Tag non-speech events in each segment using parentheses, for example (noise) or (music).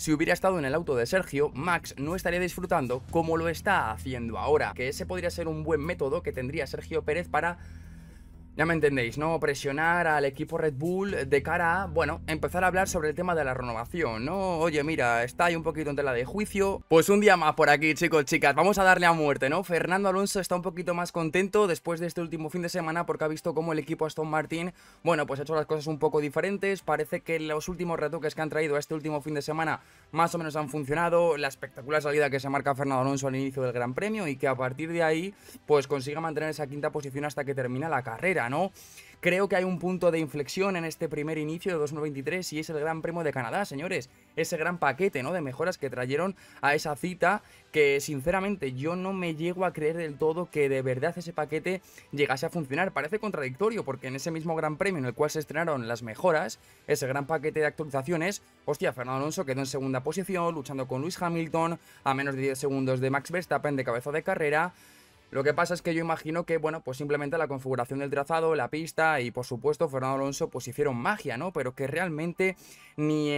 Si hubiera estado en el auto de Sergio, Max no estaría disfrutando como lo está haciendo ahora, que ese podría ser un buen método que tendría Sergio Pérez para ya me entendéis, ¿no? Presionar al equipo Red Bull de cara a, bueno, empezar a hablar sobre el tema de la renovación, ¿no? Oye, mira, está ahí un poquito en tela de juicio. Pues un día más por aquí, chicos, chicas. Vamos a darle a muerte, ¿no? Fernando Alonso está un poquito más contento después de este último fin de semana porque ha visto cómo el equipo Aston Martin, bueno, pues ha hecho las cosas un poco diferentes. Parece que los últimos retoques que han traído este último fin de semana más o menos han funcionado. La espectacular salida que se marca Fernando Alonso al inicio del Gran Premio y que a partir de ahí, pues consiga mantener esa quinta posición hasta que termina la carrera. Creo que hay un punto de inflexión en este primer inicio de 2023 y es el Gran Premio de Canadá, señores. Ese gran paquete, ¿no? De mejoras que trajeron a esa cita que sinceramente yo no me llego a creer del todo que de verdad ese paquete llegase a funcionar. Parece contradictorio porque en ese mismo Gran Premio en el cual se estrenaron las mejoras, ese gran paquete de actualizaciones, hostia, Fernando Alonso quedó en segunda posición luchando con Luis Hamilton a menos de 10 segundos de Max Verstappen de cabeza de carrera. Lo que pasa es que yo imagino que, bueno, pues simplemente la configuración del trazado, la pista y por supuesto Fernando Alonso pues hicieron magia, ¿no? Pero que realmente eh, ni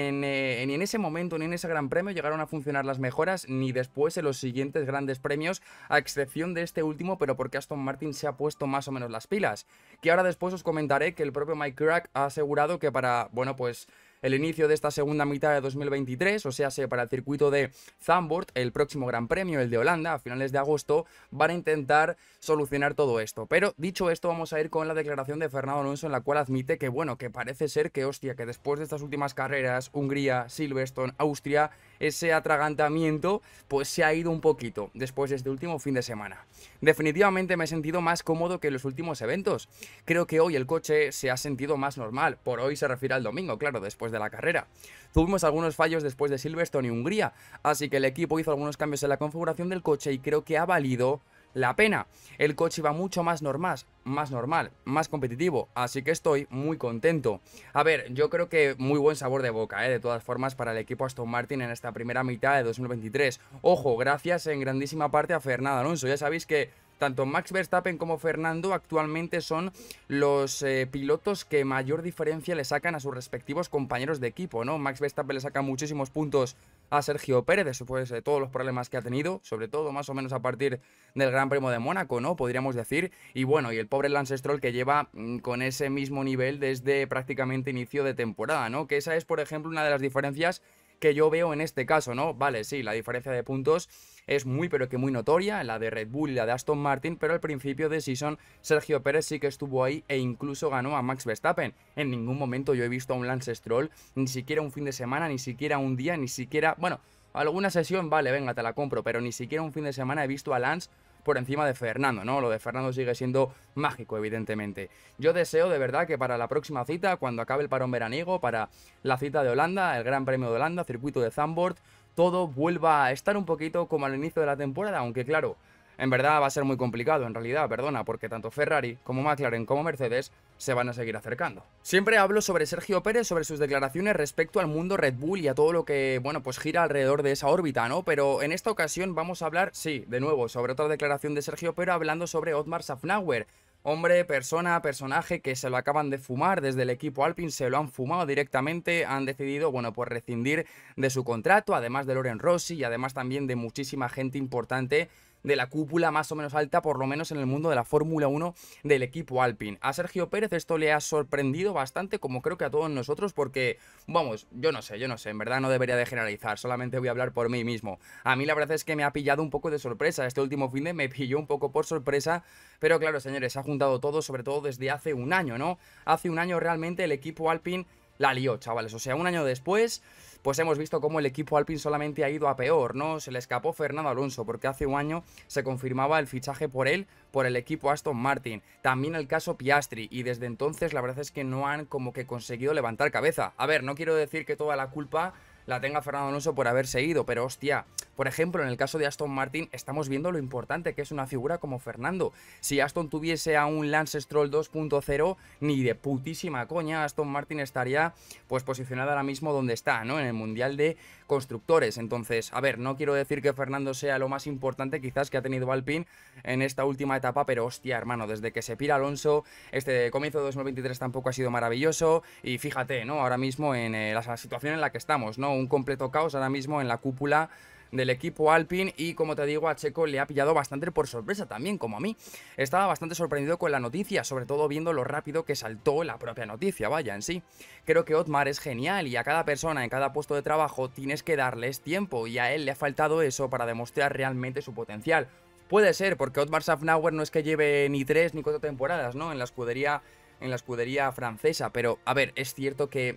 en, ese momento ni en ese gran premio llegaron a funcionar las mejoras ni después en los siguientes grandes premios, a excepción de este último, pero porque Aston Martin se ha puesto más o menos las pilas. Que ahora después os comentaré que el propio Mike Crack ha asegurado que para, bueno, pues el inicio de esta segunda mitad de 2023, o sea, para el circuito de Zandvoort, el próximo Gran Premio, el de Holanda, a finales de agosto, van a intentar solucionar todo esto. Pero dicho esto, vamos a ir con la declaración de Fernando Alonso, en la cual admite que, bueno, que parece ser que, hostia, que después de estas últimas carreras, Hungría, Silverstone, Austria, ese atragantamiento pues se ha ido un poquito después de este último fin de semana. Definitivamente me he sentido más cómodo que en los últimos eventos. Creo que hoy el coche se ha sentido más normal, por hoy se refiere al domingo, claro, después de la carrera. Tuvimos algunos fallos después de Silverstone y Hungría, así que el equipo hizo algunos cambios en la configuración del coche y creo que ha valido la pena. El coche iba mucho más normal, más normal, más competitivo, así que estoy muy contento. A ver, yo creo que muy buen sabor de boca, ¿eh? de todas formas, para el equipo Aston Martin en esta primera mitad de 2023. Ojo, gracias en grandísima parte a Fernando Alonso, ya sabéis que tanto Max Verstappen como Fernando actualmente son los eh, pilotos que mayor diferencia le sacan a sus respectivos compañeros de equipo, ¿no? Max Verstappen le saca muchísimos puntos a Sergio Pérez después de todos los problemas que ha tenido, sobre todo más o menos a partir del Gran Premio de Mónaco, ¿no? Podríamos decir. Y bueno, y el pobre Lance Stroll que lleva mm, con ese mismo nivel desde prácticamente inicio de temporada, ¿no? Que esa es, por ejemplo, una de las diferencias que yo veo en este caso, ¿no? Vale, sí, la diferencia de puntos es muy pero que muy notoria, la de Red Bull y la de Aston Martin, pero al principio de season Sergio Pérez sí que estuvo ahí e incluso ganó a Max Verstappen. En ningún momento yo he visto a un Lance Stroll, ni siquiera un fin de semana, ni siquiera un día, ni siquiera, bueno, alguna sesión, vale, venga, te la compro, pero ni siquiera un fin de semana he visto a Lance por encima de Fernando, ¿no? Lo de Fernando sigue siendo mágico, evidentemente. Yo deseo de verdad que para la próxima cita, cuando acabe el parón veraniego, para la cita de Holanda, el Gran Premio de Holanda, circuito de Zandvoort, todo vuelva a estar un poquito como al inicio de la temporada, aunque claro, en verdad va a ser muy complicado, en realidad, perdona, porque tanto Ferrari como McLaren como Mercedes se van a seguir acercando. Siempre hablo sobre Sergio Pérez, sobre sus declaraciones respecto al mundo Red Bull y a todo lo que, bueno, pues gira alrededor de esa órbita, ¿no? Pero en esta ocasión vamos a hablar, sí, de nuevo, sobre otra declaración de Sergio, Pérez hablando sobre Otmar Safnauer. Hombre, persona, personaje que se lo acaban de fumar desde el equipo Alpine, se lo han fumado directamente, han decidido, bueno, pues rescindir de su contrato, además de Loren Rossi y además también de muchísima gente importante de la cúpula más o menos alta, por lo menos en el mundo de la Fórmula 1 del equipo Alpine. A Sergio Pérez esto le ha sorprendido bastante, como creo que a todos nosotros, porque, vamos, yo no sé, yo no sé, en verdad no debería de generalizar, solamente voy a hablar por mí mismo. A mí la verdad es que me ha pillado un poco de sorpresa, este último fin de me pilló un poco por sorpresa, pero claro, señores, ha juntado todo, sobre todo desde hace un año, ¿no? Hace un año realmente el equipo Alpine la lió, chavales. O sea, un año después, pues hemos visto cómo el equipo Alpine solamente ha ido a peor, ¿no? Se le escapó Fernando Alonso, porque hace un año se confirmaba el fichaje por él, por el equipo Aston Martin. También el caso Piastri, y desde entonces la verdad es que no han como que conseguido levantar cabeza. A ver, no quiero decir que toda la culpa la tenga Fernando Alonso por haber seguido pero hostia, por ejemplo, en el caso de Aston Martin estamos viendo lo importante que es una figura como Fernando. Si Aston tuviese a un Lance Stroll 2.0, ni de putísima coña, Aston Martin estaría pues posicionada ahora mismo donde está, ¿no? En el Mundial de Constructores. Entonces, a ver, no quiero decir que Fernando sea lo más importante quizás que ha tenido Alpine en esta última etapa, pero hostia, hermano, desde que se pira Alonso, este comienzo de 2023 tampoco ha sido maravilloso y fíjate, ¿no? Ahora mismo en eh, la situación en la que estamos, ¿no? Un completo caos ahora mismo en la cúpula del equipo Alpine y como te digo a Checo le ha pillado bastante por sorpresa también como a mí. Estaba bastante sorprendido con la noticia, sobre todo viendo lo rápido que saltó la propia noticia, vaya en sí. Creo que Otmar es genial y a cada persona en cada puesto de trabajo tienes que darles tiempo y a él le ha faltado eso para demostrar realmente su potencial. Puede ser, porque Otmar Safnauer no es que lleve ni tres ni cuatro temporadas, ¿no? En la escudería en la escudería francesa, pero a ver, es cierto que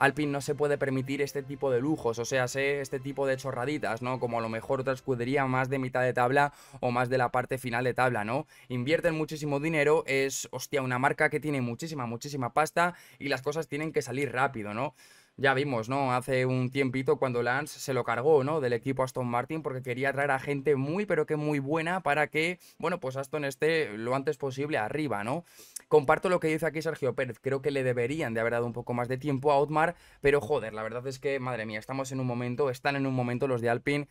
Alpin no se puede permitir este tipo de lujos, o sea, sé este tipo de chorraditas, ¿no? Como a lo mejor otra escudería más de mitad de tabla o más de la parte final de tabla, ¿no? Invierten muchísimo dinero, es, hostia, una marca que tiene muchísima, muchísima pasta y las cosas tienen que salir rápido, ¿no? Ya vimos, ¿no? Hace un tiempito cuando Lance se lo cargó, ¿no? Del equipo Aston Martin porque quería traer a gente muy, pero que muy buena para que, bueno, pues Aston esté lo antes posible arriba, ¿no? Comparto lo que dice aquí Sergio Pérez. Creo que le deberían de haber dado un poco más de tiempo a Otmar, pero joder, la verdad es que, madre mía, estamos en un momento, están en un momento los de Alpine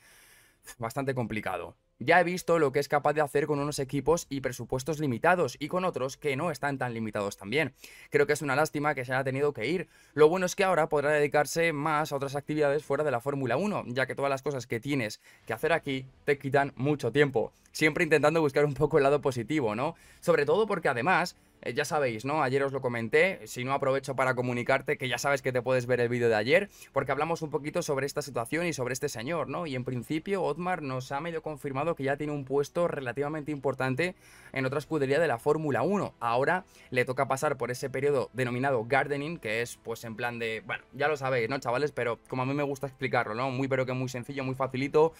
bastante complicado. Ya he visto lo que es capaz de hacer con unos equipos y presupuestos limitados y con otros que no están tan limitados también. Creo que es una lástima que se haya tenido que ir. Lo bueno es que ahora podrá dedicarse más a otras actividades fuera de la Fórmula 1, ya que todas las cosas que tienes que hacer aquí te quitan mucho tiempo. Siempre intentando buscar un poco el lado positivo, ¿no? Sobre todo porque además eh, ya sabéis, ¿no? Ayer os lo comenté, si no aprovecho para comunicarte que ya sabes que te puedes ver el vídeo de ayer, porque hablamos un poquito sobre esta situación y sobre este señor, ¿no? Y en principio Otmar nos ha medio confirmado que ya tiene un puesto relativamente importante en otra escudería de la Fórmula 1. Ahora le toca pasar por ese periodo denominado gardening, que es pues en plan de, bueno, ya lo sabéis, ¿no, chavales? Pero como a mí me gusta explicarlo, ¿no? Muy pero que muy sencillo, muy facilito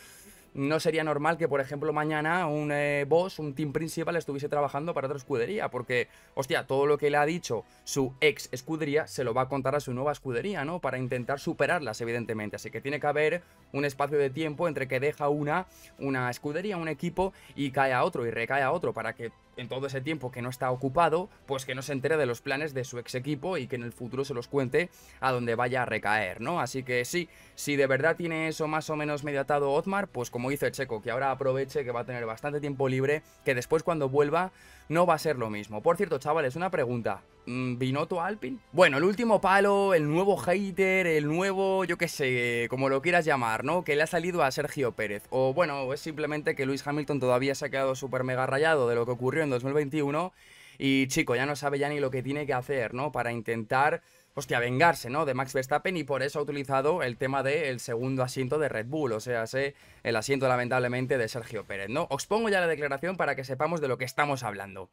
no sería normal que, por ejemplo, mañana un eh, boss, un team principal, estuviese trabajando para otra escudería, porque, hostia, todo lo que le ha dicho su ex escudería se lo va a contar a su nueva escudería, ¿no? Para intentar superarlas, evidentemente. Así que tiene que haber un espacio de tiempo entre que deja una, una escudería, un equipo, y cae a otro y recae a otro, para que en todo ese tiempo que no está ocupado, pues que no se entere de los planes de su ex equipo y que en el futuro se los cuente a donde vaya a recaer, ¿no? Así que sí, si de verdad tiene eso más o menos mediatado Otmar, pues como dice Checo, que ahora aproveche que va a tener bastante tiempo libre, que después cuando vuelva no va a ser lo mismo. Por cierto, chavales, una pregunta. ¿Vinoto mm, Alpin? Bueno, el último palo, el nuevo hater, el nuevo, yo qué sé, como lo quieras llamar, ¿no? Que le ha salido a Sergio Pérez. O bueno, es simplemente que Luis Hamilton todavía se ha quedado súper mega rayado de lo que ocurrió en 2021 y chico, ya no sabe ya ni lo que tiene que hacer, ¿no? Para intentar hostia, vengarse, ¿no? De Max Verstappen y por eso ha utilizado el tema del segundo asiento de Red Bull, o sea, el asiento lamentablemente de Sergio Pérez, ¿no? Os pongo ya la declaración para que sepamos de lo que estamos hablando.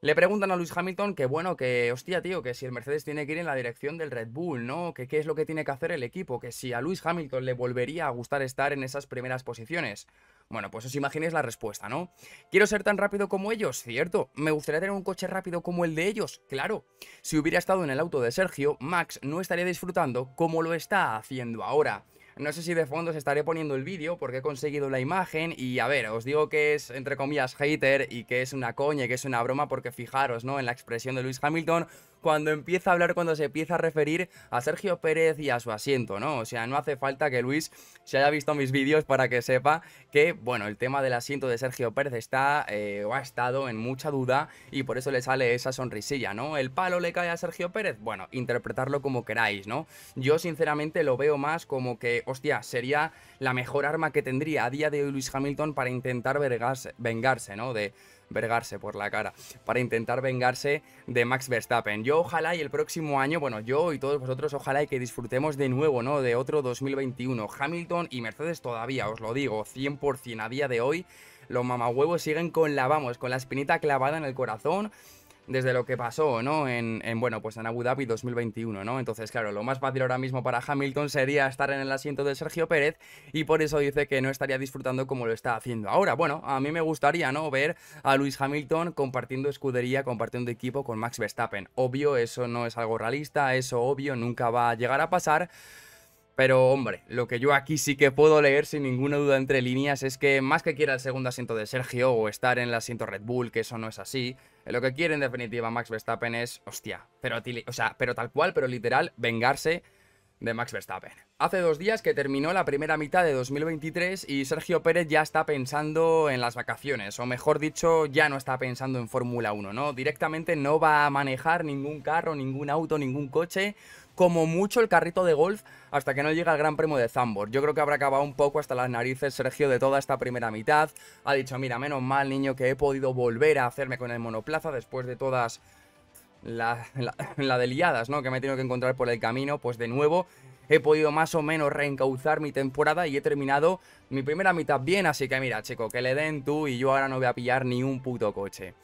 Le preguntan a Luis Hamilton que bueno, que hostia tío, que si el Mercedes tiene que ir en la dirección del Red Bull, ¿no? Que qué es lo que tiene que hacer el equipo, que si a Luis Hamilton le volvería a gustar estar en esas primeras posiciones. Bueno, pues os imaginéis la respuesta, ¿no? ¿Quiero ser tan rápido como ellos? Cierto. ¿Me gustaría tener un coche rápido como el de ellos? Claro. Si hubiera estado en el auto de Sergio, Max no estaría disfrutando como lo está haciendo ahora. No sé si de fondo se estaré poniendo el vídeo porque he conseguido la imagen y a ver, os digo que es entre comillas hater y que es una coña y que es una broma porque fijaros, ¿no? En la expresión de Luis Hamilton cuando empieza a hablar, cuando se empieza a referir a Sergio Pérez y a su asiento, ¿no? O sea, no hace falta que Luis se haya visto mis vídeos para que sepa que, bueno, el tema del asiento de Sergio Pérez está eh, o ha estado en mucha duda y por eso le sale esa sonrisilla, ¿no? ¿El palo le cae a Sergio Pérez? Bueno, interpretarlo como queráis, ¿no? Yo sinceramente lo veo más como que hostia, sería la mejor arma que tendría a día de hoy Luis Hamilton para intentar vengarse, ¿no? De vergarse por la cara, para intentar vengarse de Max Verstappen. Yo ojalá y el próximo año, bueno, yo y todos vosotros, ojalá y que disfrutemos de nuevo, ¿no? De otro 2021. Hamilton y Mercedes todavía, os lo digo, 100% a día de hoy. Los mamahuevos siguen con la, vamos, con la espinita clavada en el corazón desde lo que pasó, ¿no? En, bueno, pues en Abu Dhabi 2021, ¿no? Entonces, claro, lo más fácil ahora mismo para Hamilton sería estar en el asiento de Sergio Pérez y por eso dice que no estaría disfrutando como lo está haciendo ahora. Bueno, a mí me gustaría, ¿no? Ver a Luis Hamilton compartiendo escudería, compartiendo equipo con Max Verstappen. Obvio, eso no es algo realista, eso obvio nunca va a llegar a pasar. Pero hombre, lo que yo aquí sí que puedo leer sin ninguna duda entre líneas es que más que quiera el segundo asiento de Sergio o estar en el asiento Red Bull, que eso no es así, lo que quiere en definitiva Max Verstappen es, hostia, pero, pero tal cual, pero literal, vengarse de Max Verstappen. Hace dos días que terminó la primera mitad de 2023 y Sergio Pérez ya está pensando en las vacaciones, o mejor dicho, ya no está pensando en Fórmula 1, ¿no? Directamente no va a manejar ningún carro, ningún auto, ningún coche, como mucho el carrito de golf hasta que no llega el Gran Premio de Zambor. Yo creo que habrá acabado un poco hasta las narices Sergio de toda esta primera mitad. Ha dicho, mira, menos mal niño que he podido volver a hacerme con el monoplaza después de todas la, la, de liadas, ¿no? Que me he tenido que encontrar por el camino, pues de nuevo he podido más o menos reencauzar mi temporada y he terminado mi primera mitad bien, así que mira, chico, que le den tú y yo ahora no voy a pillar ni un puto coche.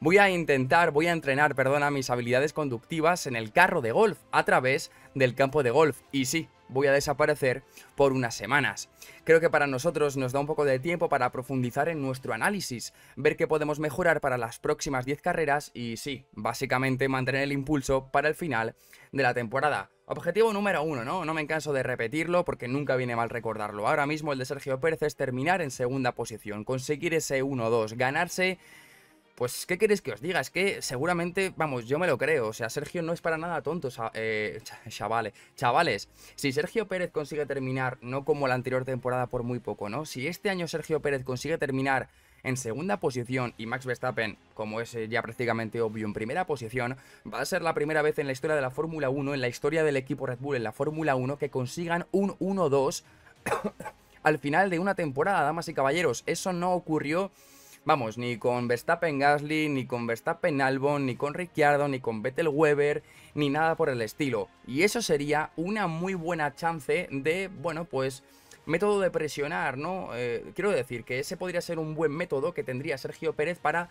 Voy a intentar, voy a entrenar, perdona, mis habilidades conductivas en el carro de golf a través del campo de golf. Y sí, voy a desaparecer por unas semanas. Creo que para nosotros nos da un poco de tiempo para profundizar en nuestro análisis, ver qué podemos mejorar para las próximas 10 carreras y sí, básicamente mantener el impulso para el final de la temporada. Objetivo número uno, ¿no? No me canso de repetirlo porque nunca viene mal recordarlo. Ahora mismo el de Sergio Pérez es terminar en segunda posición, conseguir ese 1-2, ganarse pues, ¿qué queréis que os diga? Es que seguramente, vamos, yo me lo creo. O sea, Sergio no es para nada tonto, eh, chavales. Chavales, si Sergio Pérez consigue terminar, no como la anterior temporada por muy poco, ¿no? Si este año Sergio Pérez consigue terminar en segunda posición y Max Verstappen, como es eh, ya prácticamente obvio, en primera posición, va a ser la primera vez en la historia de la Fórmula 1, en la historia del equipo Red Bull en la Fórmula 1, que consigan un 1-2 (coughs) al final de una temporada, damas y caballeros. Eso no ocurrió Vamos, ni con Verstappen Gasly, ni con Verstappen Albon, ni con Ricciardo, ni con Vettel Weber, ni nada por el estilo. Y eso sería una muy buena chance de, bueno, pues método de presionar, ¿no? Eh, quiero decir que ese podría ser un buen método que tendría Sergio Pérez para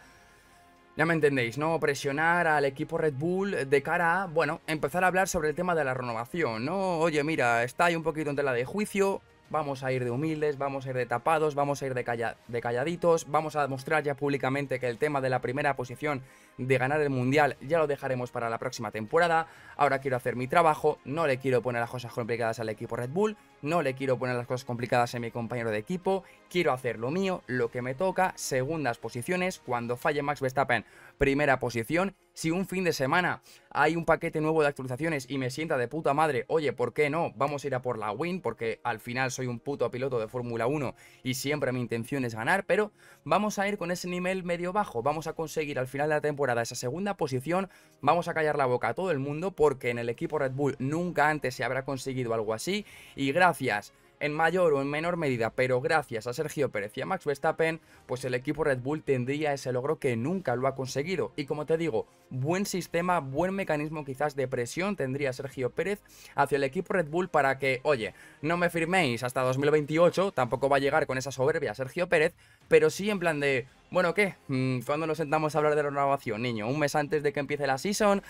ya me entendéis, ¿no? Presionar al equipo Red Bull de cara a, bueno, empezar a hablar sobre el tema de la renovación, ¿no? Oye, mira, está ahí un poquito en tela de juicio, vamos a ir de humildes, vamos a ir de tapados, vamos a ir de, de calladitos, vamos a demostrar ya públicamente que el tema de la primera posición de ganar el Mundial ya lo dejaremos para la próxima temporada, ahora quiero hacer mi trabajo, no le quiero poner las cosas complicadas al equipo Red Bull, no le quiero poner las cosas complicadas en mi compañero de equipo, quiero hacer lo mío, lo que me toca, segundas posiciones, cuando falle Max Verstappen, primera posición, si un fin de semana hay un paquete nuevo de actualizaciones y me sienta de puta madre, oye, ¿por qué no? Vamos a ir a por la win, porque al final soy un puto piloto de Fórmula 1 y siempre mi intención es ganar, pero vamos a ir con ese nivel medio bajo, vamos a conseguir al final de la temporada esa segunda posición, vamos a callar la boca a todo el mundo, porque en el equipo Red Bull nunca antes se habrá conseguido algo así, y gracias gracias en mayor o en menor medida, pero gracias a Sergio Pérez y a Max Verstappen, pues el equipo Red Bull tendría ese logro que nunca lo ha conseguido. Y como te digo, buen sistema, buen mecanismo quizás de presión tendría Sergio Pérez hacia el equipo Red Bull para que, oye, no me firméis hasta 2028, tampoco va a llegar con esa soberbia Sergio Pérez, pero sí en plan de, bueno, ¿qué? Mm, ¿Cuándo nos sentamos a hablar de la renovación, niño? ¿Un mes antes de que empiece la season?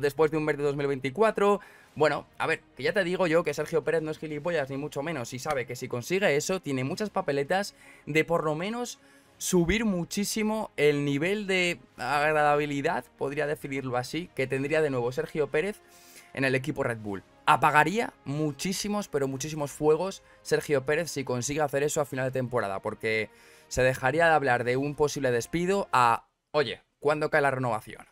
¿Después de un mes de 2024? Bueno, a ver, que ya te digo yo que Sergio Pérez no es gilipollas, ni mucho menos, y sabe que si consigue eso, tiene muchas papeletas de por lo menos subir muchísimo el nivel de agradabilidad, podría definirlo así, que tendría de nuevo Sergio Pérez en el equipo Red Bull. Apagaría muchísimos, pero muchísimos fuegos Sergio Pérez si consigue hacer eso a final de temporada, porque se dejaría de hablar de un posible despido a, oye, ¿cuándo cae la renovación?